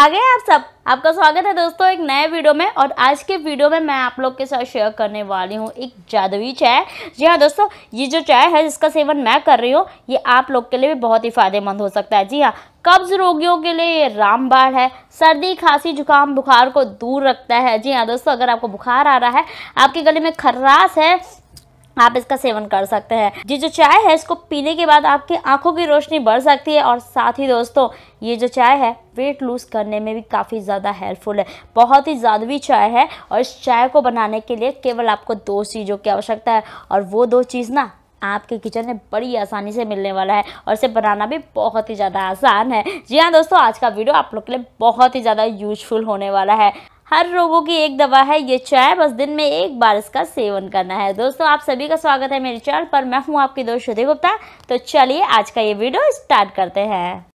आ गए आप सब आपका स्वागत है दोस्तों एक नए वीडियो में और आज के वीडियो में मैं आप लोग के साथ शेयर करने वाली हूँ एक जादुई चाय जी हाँ दोस्तों ये जो चाय है जिसका सेवन मैं कर रही हूँ ये आप लोग के लिए भी बहुत ही फायदेमंद हो सकता है जी हाँ कब्ज रोगियों के लिए ये रामबाण है सर्दी खांसी जुकाम बुखार को दूर रखता है जी हाँ दोस्तों अगर आपको बुखार आ रहा है आपके गले में खर्रास है आप इसका सेवन कर सकते हैं ये जो चाय है इसको पीने के बाद आपकी आंखों की रोशनी बढ़ सकती है और साथ ही दोस्तों ये जो चाय है वेट लूज़ करने में भी काफ़ी ज़्यादा हेल्पफुल है बहुत ही जादवी चाय है और इस चाय को बनाने के लिए केवल आपको दो चीज़ों की आवश्यकता है और वो दो चीज़ ना आपके किचन में बड़ी आसानी से मिलने वाला है और इसे बनाना भी बहुत ही ज़्यादा आसान है जी हाँ दोस्तों आज का वीडियो आप लोग के लिए बहुत ही ज़्यादा यूजफुल होने वाला है हर रोगों की एक दवा है ये चाय बस दिन में एक बार इसका सेवन करना है दोस्तों आप सभी का स्वागत है मेरे चैनल पर मैं हूँ आपकी दोस्त श्रुति गुप्ता तो चलिए आज का ये वीडियो स्टार्ट करते हैं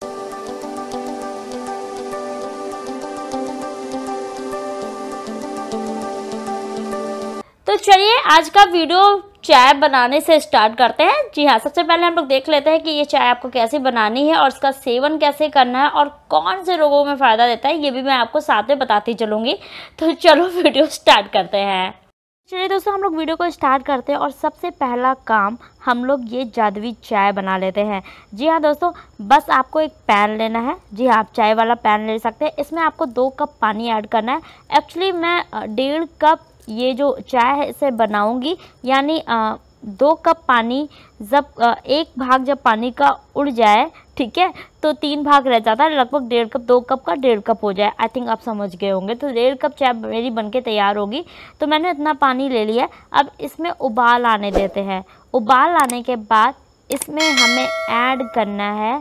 तो चलिए आज का वीडियो चाय बनाने से स्टार्ट करते हैं जी हाँ सबसे पहले हम लोग देख लेते हैं कि ये चाय आपको कैसे बनानी है और इसका सेवन कैसे करना है और कौन से रोगों में फ़ायदा देता है ये भी मैं आपको साथ में बताती चलूँगी तो चलो वीडियो स्टार्ट करते हैं चलिए दोस्तों हम लोग वीडियो को स्टार्ट करते हैं और सबसे पहला काम हम लोग ये जादवी चाय बना लेते हैं जी हाँ दोस्तों बस आपको एक पैन लेना है जी हाँ आप चाय वाला पैन ले सकते हैं इसमें आपको दो कप पानी ऐड करना है एक्चुअली मैं डेढ़ कप ये जो चाय है इसे बनाऊंगी यानी दो कप पानी जब एक भाग जब पानी का उड़ जाए ठीक है तो तीन भाग रह जाता है लगभग डेढ़ कप दो कप का डेढ़ कप हो जाए आई थिंक आप समझ गए होंगे तो डेढ़ कप चाय मेरी बनके तैयार होगी तो मैंने इतना पानी ले लिया अब इसमें उबाल आने देते हैं उबाल आने के बाद इसमें हमें ऐड करना है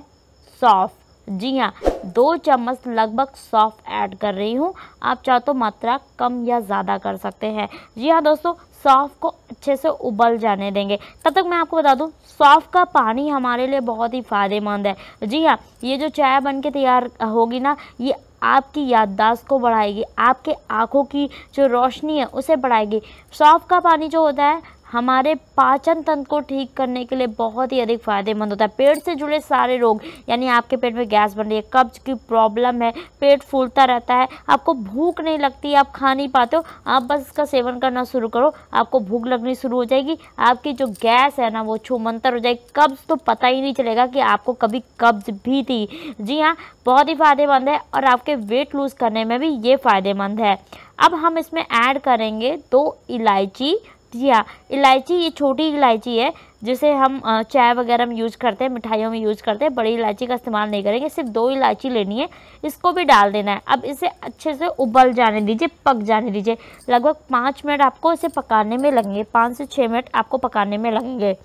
सौफ जी हाँ दो चम्मच लगभग सौंफ़ ऐड कर रही हूँ आप चाहो तो मात्रा कम या ज़्यादा कर सकते हैं जी हाँ दोस्तों सौफ को अच्छे से उबल जाने देंगे तब तक मैं आपको बता दूँ सौफ का पानी हमारे लिए बहुत ही फ़ायदेमंद है जी हाँ ये जो चाय बन के तैयार होगी ना ये आपकी याददाश्त को बढ़ाएगी आपके आँखों की जो रोशनी है उसे बढ़ाएगी सौफ का पानी जो होता है हमारे पाचन तंत्र को ठीक करने के लिए बहुत ही अधिक फायदेमंद होता है पेट से जुड़े सारे रोग यानी आपके पेट में गैस बन रही है कब्ज की प्रॉब्लम है पेट फूलता रहता है आपको भूख नहीं लगती आप खा नहीं पाते हो आप बस इसका सेवन करना शुरू करो आपको भूख लगनी शुरू हो जाएगी आपकी जो गैस है ना वो छुमंतर हो जाएगी कब्ज तो पता ही नहीं चलेगा कि आपको कभी कब्ज भी थी जी हाँ बहुत ही फ़ायदेमंद है और आपके वेट लूज़ करने में भी ये फ़ायदेमंद है अब हम इसमें ऐड करेंगे दो इलायची जी हाँ इलायची ये छोटी इलायची है जिसे हम चाय वगैरह में यूज़ करते हैं मिठाइयों में यूज़ करते हैं बड़ी इलायची का इस्तेमाल नहीं करेंगे सिर्फ दो इलायची लेनी है इसको भी डाल देना है अब इसे अच्छे से उबल जाने दीजिए पक जाने दीजिए लगभग पाँच मिनट आपको इसे पकाने में लगेंगे पाँच से छः मिनट आपको पकाने में लगेंगे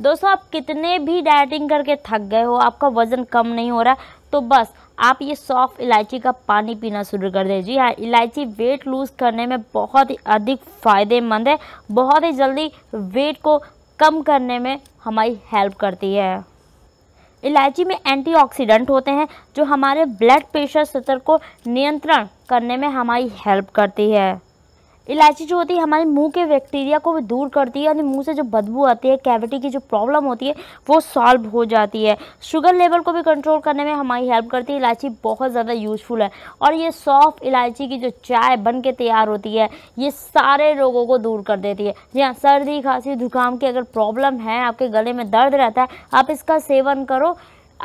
दोस्तों आप कितने भी डाइटिंग करके थक गए हो आपका वज़न कम नहीं हो रहा तो बस आप ये सॉफ्ट इलायची का पानी पीना शुरू कर दें जी हाँ इलायची वेट लूज़ करने में बहुत ही अधिक फ़ायदेमंद है बहुत ही जल्दी वेट को कम करने में हमारी हेल्प करती है इलायची में एंटीऑक्सीडेंट होते हैं जो हमारे ब्लड प्रेशर स्तर को नियंत्रण करने में हमारी हेल्प करती है इलायची जो होती है हमारे मुंह के बैक्टीरिया को भी दूर करती है यानी मुंह से जो बदबू आती है कैविटी की जो प्रॉब्लम होती है वो सॉल्व हो जाती है शुगर लेवल को भी कंट्रोल करने में हमारी हेल्प करती है इलायची बहुत ज़्यादा यूजफुल है और ये सॉफ्ट इलायची की जो चाय बन के तैयार होती है ये सारे रोगों को दूर कर देती है जी हाँ सर्दी खांसी जुकाम की अगर प्रॉब्लम है आपके गले में दर्द रहता है आप इसका सेवन करो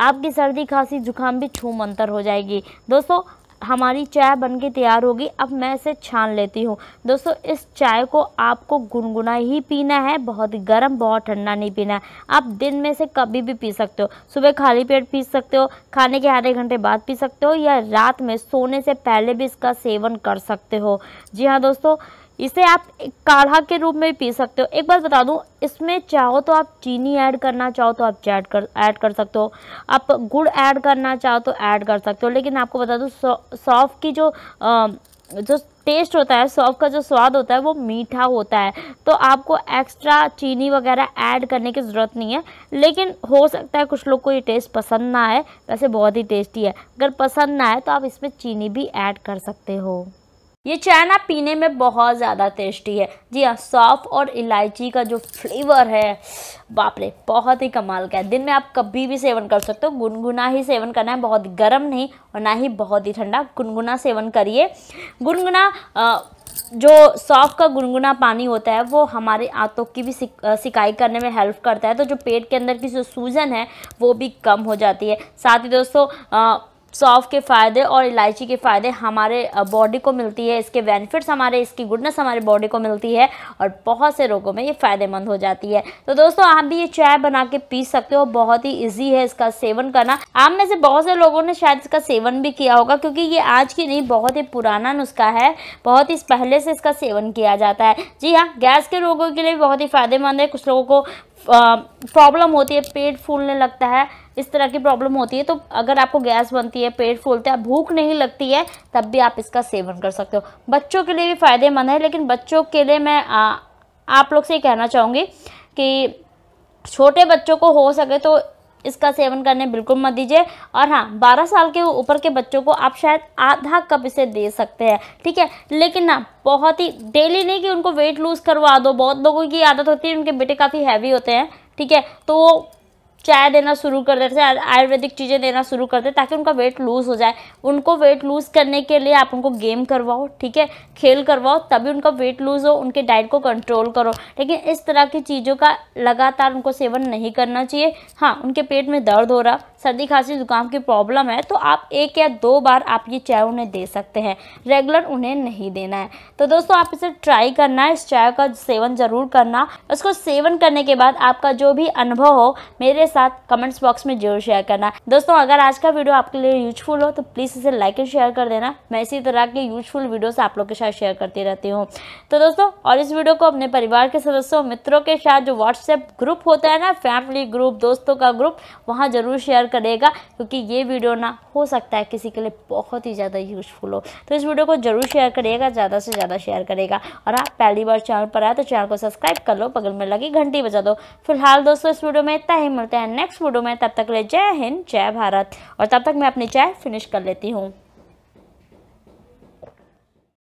आपकी सर्दी खांसी जुकाम भी अंतर हो जाएगी दोस्तों हमारी चाय बन के तैयार होगी अब मैं इसे छान लेती हूँ दोस्तों इस चाय को आपको गुनगुना ही पीना है बहुत गर्म बहुत ठंडा नहीं पीना है आप दिन में से कभी भी पी सकते हो सुबह खाली पेट पी सकते हो खाने के आधे घंटे बाद पी सकते हो या रात में सोने से पहले भी इसका सेवन कर सकते हो जी हाँ दोस्तों इसे आप काढ़ा के रूप में पी सकते हो एक बात बता दूं इसमें चाहो तो आप चीनी ऐड करना चाहो तो आप ऐड कर ऐड कर सकते हो आप गुड़ ऐड करना चाहो तो ऐड कर सकते हो लेकिन आपको बता दूं सौफ की जो आ, जो टेस्ट होता है सौफ का जो स्वाद होता है वो मीठा होता है तो आपको एक्स्ट्रा चीनी वगैरह ऐड करने की ज़रूरत नहीं है लेकिन हो सकता है कुछ लोग को ये टेस्ट पसंद ना आए वैसे बहुत ही टेस्टी है अगर पसंद ना आए तो आप इसमें चीनी भी ऐड कर सकते हो ये चाय ना पीने में बहुत ज़्यादा टेस्टी है जी हाँ सौफ और इलायची का जो फ्लेवर है बाप रे बहुत ही कमाल का है दिन में आप कभी भी सेवन कर सकते हो गुनगुना ही सेवन करना है बहुत गर्म नहीं और ना ही बहुत ही ठंडा गुनगुना सेवन करिए गुनगुना जो सौफ का गुनगुना पानी होता है वो हमारे आँतों की भी सिकाई करने में हेल्प करता है तो जो पेट के अंदर की जो सूजन है वो भी कम हो जाती है साथ ही दोस्तों सौफ के फ़ायदे और इलायची के फ़ायदे हमारे बॉडी को मिलती है इसके बेनिफिट्स हमारे इसकी गुडनेस हमारे बॉडी को मिलती है और बहुत से रोगों में ये फ़ायदेमंद हो जाती है तो दोस्तों आप भी ये चाय बना के पी सकते हो बहुत ही ईजी है इसका सेवन करना आप में से बहुत से लोगों ने शायद इसका सेवन भी किया होगा क्योंकि ये आज की नहीं बहुत ही पुराना नुस्खा है बहुत ही पहले से इसका सेवन किया जाता है जी हाँ गैस के रोगों के लिए बहुत ही फ़ायदेमंद है कुछ लोगों को प्रॉब्लम होती है पेट फूलने लगता है इस तरह की प्रॉब्लम होती है तो अगर आपको गैस बनती है पेट फूलता है भूख नहीं लगती है तब भी आप इसका सेवन कर सकते हो बच्चों के लिए भी फ़ायदेमंद है लेकिन बच्चों के लिए मैं आ, आप लोग से ये कहना चाहूँगी कि छोटे बच्चों को हो सके तो इसका सेवन करने बिल्कुल मत दीजिए और हाँ बारह साल के ऊपर के बच्चों को आप शायद आधा कप इसे दे सकते हैं ठीक है लेकिन ना बहुत ही डेली नहीं कि उनको वेट लूज़ करवा दो बहुत लोगों की आदत होती है उनके बेटे काफ़ी हैवी होते हैं ठीक है तो वो चाय देना शुरू कर देते हैं आयुर्वेदिक चीज़ें देना शुरू कर दें ताकि उनका वेट लूज़ हो जाए उनको वेट लूज़ करने के लिए आप उनको गेम करवाओ ठीक है खेल करवाओ तभी उनका वेट लूज़ हो उनके डाइट को कंट्रोल करो लेकिन इस तरह की चीज़ों का लगातार उनको सेवन नहीं करना चाहिए हाँ उनके पेट में दर्द हो रहा सर्दी खांसी जुकाम की प्रॉब्लम है तो आप एक या दो बार आप ये चाय उन्हें दे सकते हैं रेगुलर उन्हें नहीं देना है तो दोस्तों आप इसे ट्राई करना है इस चाय का सेवन ज़रूर करना उसको सेवन करने के बाद आपका जो भी अनुभव हो मेरे साथ कमेंट्स बॉक्स में जरूर शेयर करना दोस्तों अगर आज का वीडियो आपके लिए यूजफुल हो तो प्लीज़ इसे लाइक एंड शेयर कर देना मैं इसी तरह के यूजफुल वीडियोस आप लोग के साथ शेयर करती रहती हूँ तो दोस्तों और इस वीडियो को अपने परिवार के सदस्यों मित्रों के साथ जो व्हाट्सएप ग्रुप होता है ना फैमिली ग्रुप दोस्तों का ग्रुप वहाँ ज़रूर शेयर करेगा क्योंकि ये वीडियो ना हो सकता है किसी के लिए बहुत ही ज़्यादा यूजफुल हो तो इस वीडियो को ज़रूर शेयर करिएगा ज़्यादा से ज़्यादा शेयर करेगा और आप हाँ, पहली बार चैनल पर आए तो चैनल को सब्सक्राइब कर लो बगल में लगी घंटी बजा दो फिलहाल दोस्तों इस वीडियो में इतना ही मिलता है हैं नेक्स्ट वीडियो में तब तक ले जय हिंद जय भारत और तब तक मैं अपनी चाय फिनिश कर लेती हूँ